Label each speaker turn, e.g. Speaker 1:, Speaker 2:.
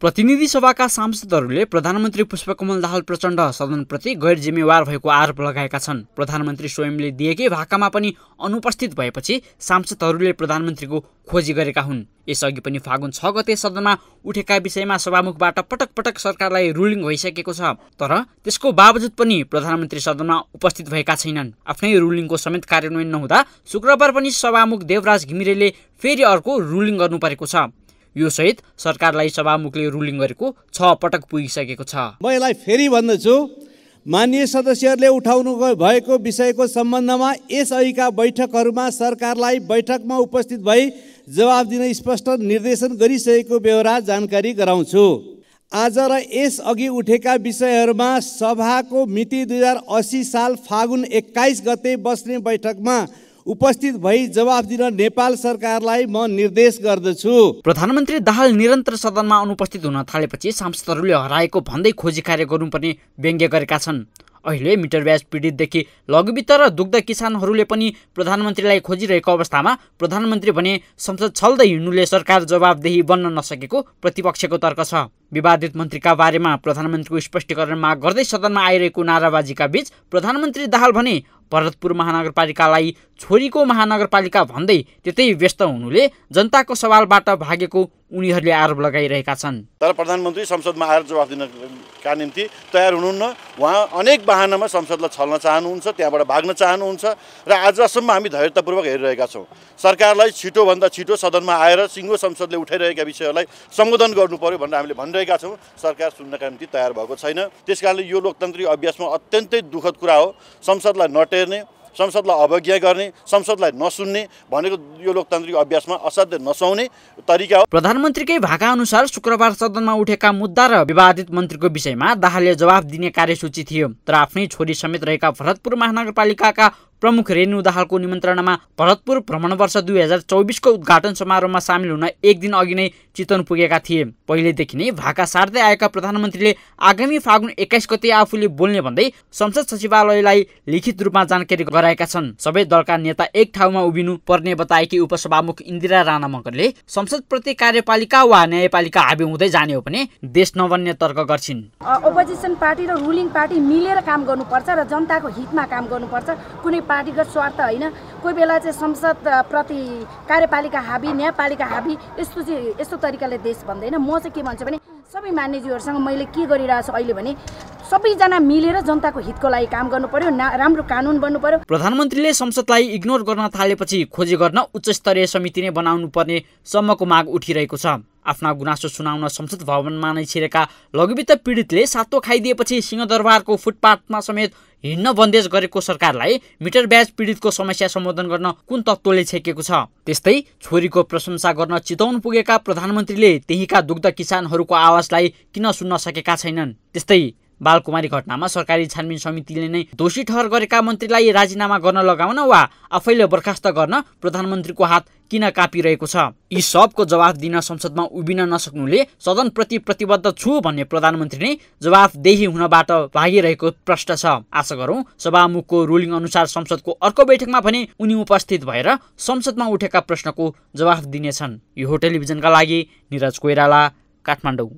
Speaker 1: प्रतिनिधि सभाका सांसदहरूले प्रधानमन्त्री पुष्पकमल दाहाल प्रचण्ड सदनप्रति गैर जिम्मेवार भएको आरोप लगाएका छन् प्रधानमन्त्री स्वयंले दिएकै भाकामा पनि अनुपस्थित भएपछि सांसदहरूले प्रधानमन्त्रीको खोजी गरेका हुन् यसअघि पनि फागुन छ गते सदनमा उठेका विषयमा सभामुखबाट पटक पटक सरकारलाई रुलिङ भइसकेको छ तर त्यसको बावजुद पनि प्रधानमन्त्री सदनमा उपस्थित भएका छैनन् आफ्नै रुलिङको समेत कार्यान्वयन नहुँदा शुक्रबार पनि सभामुख देवराज घिमिरेले फेरि अर्को रुलिङ गर्नु परेको छ यो सहित सरकारलाई सभामुखले रुलिङ गरेको छ पटक पुगिसकेको छ म यसलाई फेरि भन्दछु मान्य सदस्यहरूले उठाउनु भएको विषयको सम्बन्धमा यसअघिका बैठकहरूमा सरकारलाई बैठकमा उपस्थित भई जवाब दिन स्पष्ट निर्देशन गरिसकेको बेहोरा जानकारी गराउँछु आज र यसअघि उठेका विषयहरूमा सभाको मिति दुई हजार असी साल फागुन एक्काइस गते बस्ने बैठकमा उपस्थित भई जवाफ दिन नेपाल सरकारलाई म निर्देश गर्दछु प्रधानमन्त्री दाहाल निरन्तर सदनमा अनुपस्थित हुन थालेपछि सांसदहरूले हराएको भन्दै खोजी कार्य गर्नुपर्ने व्यङ्ग्य गरेका छन् अहिले मिटर ब्याज पीडितदेखि लघुवित्त र दुग्ध किसानहरूले पनि प्रधानमन्त्रीलाई खोजिरहेको अवस्थामा प्रधानमन्त्री भने संसद छल्दै हिँड्नुले सरकार जवाबदेही बन्न नसकेको प्रतिपक्षको तर्क छ विवादित मन्त्रीका बारेमा प्रधानमन्त्रीको स्पष्टीकरण माग गर्दै सदनमा आइरहेको नाराबाजीका बीच प्रधानमन्त्री दाहाल भने भरतपुर महानगरपालिकालाई छोरीको महानगरपालिका भन्दै त्यतै व्यस्त हुनुले जनताको सवालबाट भागेको उनीहरूले आरोप लगाइरहेका छन्
Speaker 2: तर प्रधानमन्त्री संसदमा आएर जवाफ दिनका निम्ति तयार हुनुहुन्न उहाँ अनेक वाहनामा संसदलाई छल्न चाहनुहुन्छ त्यहाँबाट भाग्न चाहनुहुन्छ र आजसम्म हामी धैर्यतापूर्वक हेरिरहेका छौँ सरकारलाई छिटोभन्दा छिटो सदनमा आएर सिङ्गो संसदले उठाइरहेका विषयहरूलाई सम्बोधन गर्नु पर्यो भनेर हामीले भनिरहेका छौँ सरकार सुन्नका निम्ति तयार भएको छैन त्यस यो लोकतान्त्रिक अभ्यासमा अत्यन्तै दुःखद कुरा हो संसदलाई नटेर्ने संसदलाई अवज्ञा गर्ने संसदलाई नसुन्ने भनेको यो लोकतान्त्रिक अभ्यासमा असाध्य नसाउने तरिका हो
Speaker 1: प्रधानमन्त्रीकै भाका अनुसार शुक्रबार सदनमा उठेका मुद्दा र विवादित मन्त्रीको विषयमा दाहालले जवाब दिने कार्यसूची थियो तर आफ्नै छोरी समेत रहेका भरतपुर महानगरपालिकाका प्रमुख रेणु दाहालको निमन्त्रणामा भरतपुर भ्रमण वर्ष दुई हजार चौबिसको उद्घाटन समारोहमा सामेल हुन एक दिन अघि नै चितवन पुगेका थिए पहिलेदेखि नै भाका सार्दै आएका प्रधानमन्त्रीले आगामी फागुन एक्काइस गते आफूले बोल्ने भन्दै संसद सचिवालयलाई लिखित रूपमा जानकारी गराएका छन् सबै दलका नेता एक ठाउँमा उभिनु पर्ने बताएकी उपसभामुख इन्दिरा राणा मगरले संसद प्रति कार्यपालिका वा न्यायपालिका हाबी हुँदै जाने हो भने देश नबन्ने तर्क गर्छिन् ओपोजिसन पार्टी र रुलिङ पार्टी मिलेर काम गर्नुपर्छ र जनताको हितमा काम गर्नुपर्छ कुनै पार्टीगत स्वार्थ होइन कोही बेला चाहिँ संसद प्रति कार्यपालिका हाबी न्यायपालिका हाबी यस्तो चाहिँ यस्तो तरिकाले देश भन्दैन म चाहिँ के भन्छु भने सबै मान्यज्यूहरूसँग मैले के गरिरहेको छु अहिले भने सबैजना मिलेर जनताको हितको लागि काम गर्नु पर्यो ना राम्रो कानुन बन्नु पर्यो प्रधानमन्त्रीले संसदलाई इग्नोर गर्न थालेपछि खोजी गर्न उच्च स्तरीय समिति नै बनाउनु पर्ने सम्मको माग उठिरहेको छ आफ्ना गुनासो सुनाउन संसद भवनमा नै छिरेका लघुवित्त पीडितले सातो खाइदिएपछि सिंहदरबारको फुटपाथमा समेत हिँड्न बन्देज गरेको सरकारलाई मिटर ब्याज पीडितको समस्या सम्बोधन गर्न कुन तत्त्वले छेकेको छ त्यस्तै छोरीको प्रशंसा गर्न चिताउन पुगेका प्रधानमन्त्रीले त्यहीका दुग्ध किसानहरूको आवाजलाई किन सुन्न सकेका छैनन् त्यस्तै बालकुमारी घटनामा सरकारी छानबिन समितिले नै दोषी ठहर गरेका मन्त्रीलाई राजीनामा गर्न लगाउन वा आफैले बर्खास्त गर्न प्रधानमन्त्रीको हात किन कापिरहेको छ यी सबको जवाफ दिन संसदमा उभिन नसक्नुले सदनप्रति प्रतिबद्ध छु भन्ने प्रधानमन्त्री नै जवाफदेही हुनबाट भागिरहेको प्रश्न छ आशा गरौँ सभामुखको रुलिङ अनुसार संसदको अर्को बैठकमा पनि उनी उपस्थित भएर संसदमा उठेका प्रश्नको जवाफ दिनेछन् यो टेलिभिजनका लागि निरज कोइराला काठमाडौँ